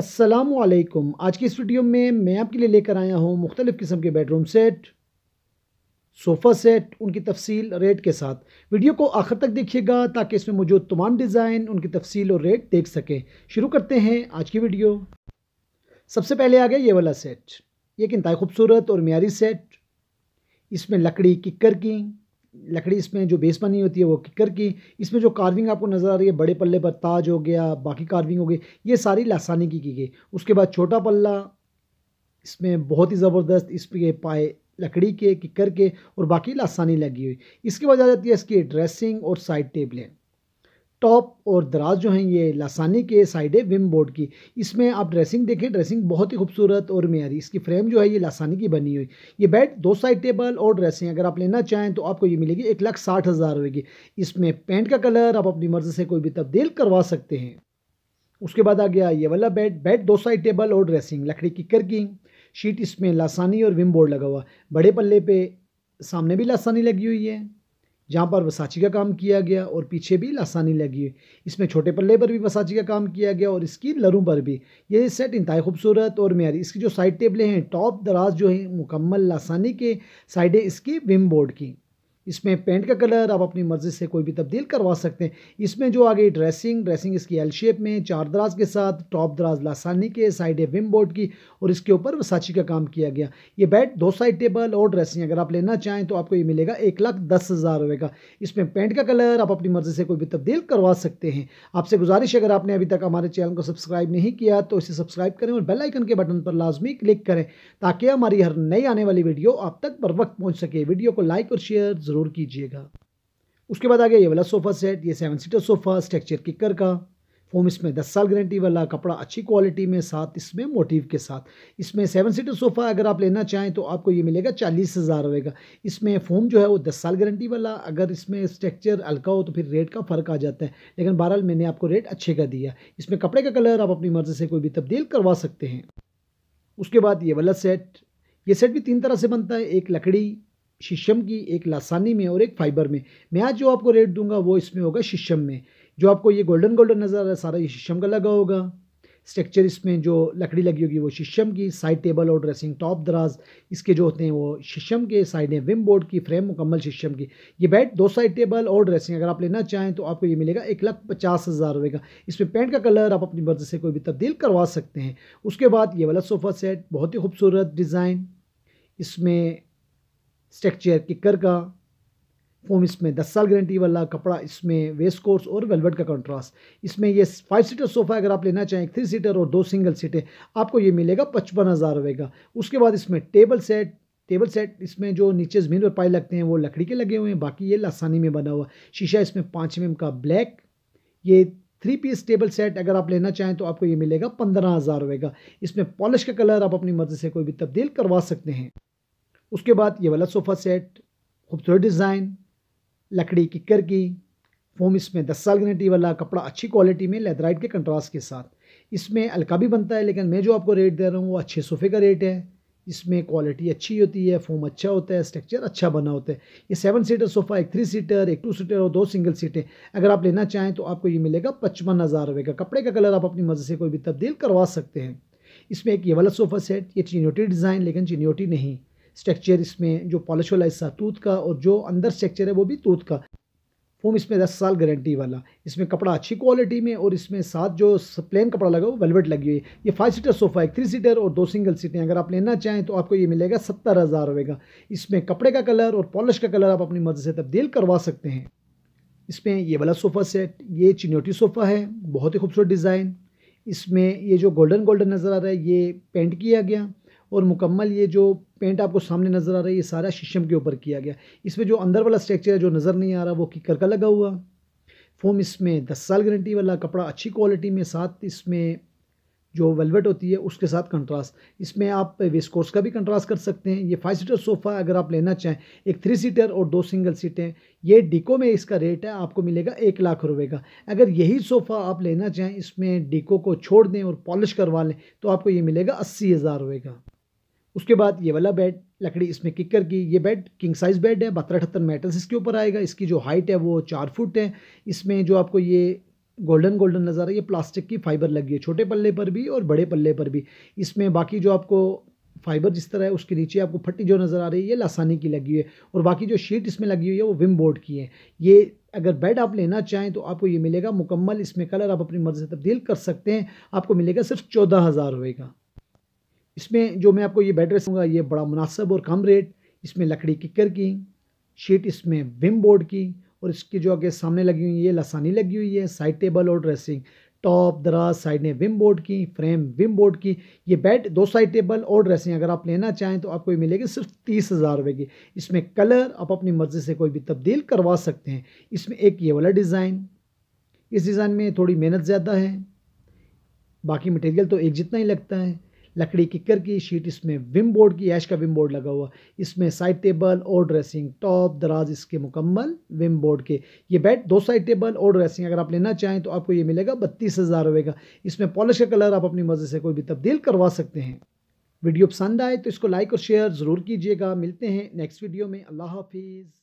असलकुम आज की इस वीडियो में मैं आपके लिए लेकर आया हूँ मुख्तलिफ़ किस्म के बेडरूम सेट सोफ़ा सेट उनकी तफसील रेट के साथ वीडियो को आखिर तक देखिएगा ताकि इसमें मौजूद तमाम डिज़ाइन उनकी तफसील और रेट देख सकें शुरू करते हैं आज की वीडियो सबसे पहले आ गया ये वाला सेट ये किनता खूबसूरत और मीरी सेट इसमें लकड़ी किकर की लकड़ी इसमें जो बेस बनी होती है वो किकर की इसमें जो कार्विंग आपको नज़र आ रही है बड़े पल्ले पर ताज हो गया बाकी कार्विंग हो गई ये सारी लासानी की की गई उसके बाद छोटा पल्ला इसमें बहुत ही ज़बरदस्त इस पे पाए लकड़ी के किकर के और बाकी लासानी लगी हुई इसके बाद आ जाती है इसकी ड्रेसिंग और साइड टेबलें टॉप और दराज जो हैं ये लासानी के साइड है विम बोर्ड की इसमें आप ड्रेसिंग देखें ड्रेसिंग बहुत ही खूबसूरत और मीरी इसकी फ्रेम जो है ये लासानी की बनी हुई ये बेड दो साइड टेबल और ड्रेसिंग अगर आप लेना चाहें तो आपको ये मिलेगी एक लाख साठ हज़ार होगी इसमें पेंट का कलर आप अपनी मर्ज़ी से कोई भी तब्दील करवा सकते हैं उसके बाद आ गया ये वाला बेड बेड दो साइड टेबल और ड्रेसिंग लकड़ी की करकी शीट इसमें लासानी और विम बोर्ड लगा हुआ बड़े पल्ले पर सामने भी लासानी लगी हुई है जहाँ पर वसाची का काम किया गया और पीछे भी लासानी लगी हुई इसमें छोटे पल्ले पर भी वसाची का काम किया गया और इसकी लरों पर भी ये सेट इंतहा खूबसूरत और मैारी इसकी जो साइड टेबलें हैं टॉप दराज जो है मुकम्मल लासानी के साइडें इसकी विम बोर्ड की इसमें पेंट का कलर आप अपनी मर्ज़ी से कोई भी तब्दील करवा सकते हैं इसमें जो आ गई ड्रेसिंग ड्रेसिंग इसकी एल शेप में चार दराज के साथ टॉप दराज लासानी के साइड विम बोर्ड की और इसके ऊपर वसाची का काम किया गया ये बेड दो साइड टेबल और ड्रेसिंग अगर आप लेना चाहें तो आपको ये मिलेगा एक लाख दस हज़ार रुपये का इसमें पेंट का कलर आप अपनी मर्ज़ी से कोई भी तब्दील करवा सकते हैं आपसे गुजारिश अगर आपने अभी तक हमारे चैनल को सब्सक्राइब नहीं किया तो इसे सब्सक्राइब करें और बेल आइकन के बटन पर लाजमी क्लिक करें ताकि हमारी हर नई आने वाली वीडियो आप तक बर वक्त पहुँच सके वीडियो को लाइक और शेयर ज़रूर ज़रूर कीजिएगा उसके बाद आ गया ये वाला सोफ़ा सेट ये सेवन सीटर सोफ़ा स्ट्रक्चर किकर का फोम इसमें दस साल गारंटी वाला कपड़ा अच्छी क्वालिटी में साथ इसमें मोटिव के साथ इसमें सेवन सीटर सोफ़ा अगर आप लेना चाहें तो आपको ये मिलेगा चालीस हज़ार होएगा इसमें फोम जो है वो दस साल गारंटी वाला अगर इसमें स्ट्रक्चर हल्का हो तो फिर रेट का फ़र्क आ जाता है लेकिन बहरहाल मैंने आपको रेट अच्छे का दिया इसमें कपड़े का कलर आप अपनी मर्ज़ी से कोई भी तब्दील करवा सकते हैं उसके बाद ये वाला सेट ये सेट भी तीन तरह से बनता है एक लकड़ी शीशम की एक लासानी में और एक फाइबर में मैं आज जो आपको रेट दूंगा वो इसमें होगा शीशम में जो आपको ये गोल्डन गोल्डन नज़र आ रहा है सारा ये शीशम का लगा होगा स्ट्रक्चर इसमें जो लकड़ी लगी होगी वो शीशम की साइड टेबल और ड्रेसिंग टॉप दराज इसके जो होते हैं वो शीशम के साइड हैं विम बोर्ड की फ्रेम मुकम्मल शीशम की ये बेड दो साइड टेबल और ड्रेसिंग अगर आप लेना चाहें तो आपको ये मिलेगा एक लाख पचास हज़ार रुपये का इसमें पेंट का कलर आप अपनी मर्ज़ी से कोई भी तब्दील करवा सकते हैं उसके बाद ये वाला सोफ़ा सेट बहुत ही खूबसूरत डिज़ाइन इसमें स्टेक चेयर किकर का फोम इसमें दस साल गारंटी वाला कपड़ा इसमें वेस्ट कोर्स और वेलवेट का कंट्रास्ट इसमें ये फाइव सीटर सोफ़ा अगर आप लेना चाहें थ्री सीटर और दो सिंगल सीटें आपको ये मिलेगा पचपन हज़ार रुपये का उसके बाद इसमें टेबल सेट टेबल सेट इसमें जो नीचे ज़मीन पर पाए लगते हैं वो लकड़ी के लगे हुए हैं बाकी ये लासानी में बना हुआ शीशा इसमें पाँच एम mm का ब्लैक ये थ्री पीस टेबल सेट अगर आप लेना चाहें तो आपको ये मिलेगा पंद्रह हज़ार रुपये का इसमें पॉलिश का कलर आप अपनी मर्ज़ी से कोई भी तब्दील करवा सकते हैं उसके बाद ये वाला सोफ़ा सेट खूबसूरत डिज़ाइन लकड़ी किकर की फोम इसमें दस साल गारंटी वाला कपड़ा अच्छी क्वालिटी में लेदराइट के कंट्रास्ट के साथ इसमें अलका भी बनता है लेकिन मैं जो आपको रेट दे रहा हूँ वो अच्छे सोफ़े का रेट है इसमें क्वालिटी अच्छी होती है फोम अच्छा होता है स्ट्रक्चर अच्छा बना होता है ये सेवन सीटर सोफ़ा एक थ्री सीटर एक टू सीटर और दो सिंगल सीटें अगर आप लेना चाहें तो आपको ये मिलेगा पचपन हज़ार रुपये का कपड़े का कलर आप अपनी मर्ज़ी से कोई भी तब्दील करवा सकते हैं इसमें एक ये वाला सोफ़ा सेट ये चिन्योटी डिज़ाइन लेकिन चिन्योटी नहीं स्ट्रक्चर इसमें जो वाला था तूत का और जो अंदर स्ट्रक्चर है वो भी तूत का फोम इसमें दस साल गारंटी वाला इसमें कपड़ा अच्छी क्वालिटी में और इसमें साथ जो प्लेन कपड़ा लगा वो वेलवेट लगी हुई है ये फाइव सीटर सोफ़ा एक थ्री सीटर और दो सिंगल सीटें अगर आप लेना चाहें तो आपको ये मिलेगा सत्तर हज़ार रुपये का इसमें कपड़े का कलर और पॉलिश का कलर आप अपनी मर्ज़ी से तब्दील करवा सकते हैं इसमें ये वाला सोफ़ा सेट ये चिन्योटी सोफ़ा है बहुत ही खूबसूरत डिज़ाइन इसमें ये जो गोल्डन गोल्डन नज़र आ रहा है ये पेंट किया गया और मुकम्मल ये जो पेंट आपको सामने नज़र आ रहा है ये सारा शीशम के ऊपर किया गया इसमें जो अंदर वाला स्ट्रक्चर है जो नज़र नहीं आ रहा वो किकर का लगा हुआ फोम इसमें दस साल गारंटी वाला कपड़ा अच्छी क्वालिटी में साथ इसमें जो वेलवेट होती है उसके साथ कंट्रास्ट इसमें आप वेस्कोर्स का भी कंट्रास्ट कर सकते हैं ये फाइव सीटर सोफ़ा अगर आप लेना चाहें एक थ्री सीटर और दो सिंगल सीटें ये डिको में इसका रेट है आपको मिलेगा एक लाख रुपए का अगर यही सोफ़ा आप लेना चाहें इसमें डिको को छोड़ दें और पॉलिश करवा लें तो आपको ये मिलेगा अस्सी हज़ार रुपये का उसके बाद ये वाला बेड लकड़ी इसमें किकर की ये बेड किंग साइज़ बेड है बहत्तर अठहत्तर मेटल्स इसके ऊपर आएगा इसकी जो हाइट है वो चार फुट है इसमें जो आपको ये गोल्डन गोल्डन नज़र आ है ये प्लास्टिक की फाइबर लगी है छोटे पल्ले पर भी और बड़े पल्ले पर भी इसमें बाकी जो आपको फाइबर जिस तरह है उसके नीचे आपको फट्टी जो नज़र आ रही है ये लासानी की लगी हुई है और बाकी जो शीट इसमें लगी हुई है वो विम बोर्ड की है ये अगर बेड आप लेना चाहें तो आपको ये मिलेगा मुकम्मल इसमें कलर आप अपनी मर्ज़ी से तब्दील कर सकते हैं आपको मिलेगा सिर्फ चौदह हज़ार होएगा इसमें जो मैं आपको ये बेड रेस्ट दूँगा ये बड़ा मुनासब और कम रेट इसमें लकड़ी किकर की शीट इसमें विम बोर्ड की और इसकी जो आगे सामने लगी हुई है लसानी लगी हुई है साइड टेबल और ड्रेसिंग टॉप दराज साइड ने विम बोर्ड की फ्रेम विम बोर्ड की ये बेड दो साइड टेबल और ड्रेसिंग अगर आप लेना चाहें तो आपको ये मिलेगी सिर्फ तीस हज़ार रुपये की इसमें कलर आप अपनी मर्ज़ी से कोई भी तब्दील करवा सकते हैं इसमें एक ये वाला डिज़ाइन इस डिज़ाइन में थोड़ी मेहनत ज़्यादा है बाकी मटेरियल तो एक जितना ही लगता है लकड़ी किकर की शीट इसमें विम बोर्ड की ऐश का विम बोर्ड लगा हुआ इसमें साइड टेबल और ड्रेसिंग टॉप दराज इसके मुकम्मल विम बोर्ड के ये बेड दो साइड टेबल और ड्रेसिंग अगर आप लेना चाहें तो आपको ये मिलेगा बत्तीस हज़ार रुपये का इसमें पॉलिश का कलर आप अपनी मर्जी से कोई भी तब्दील करवा सकते हैं वीडियो पसंद आए तो इसको लाइक और शेयर ज़रूर कीजिएगा मिलते हैं नेक्स्ट वीडियो में अल्लाह हाफिज़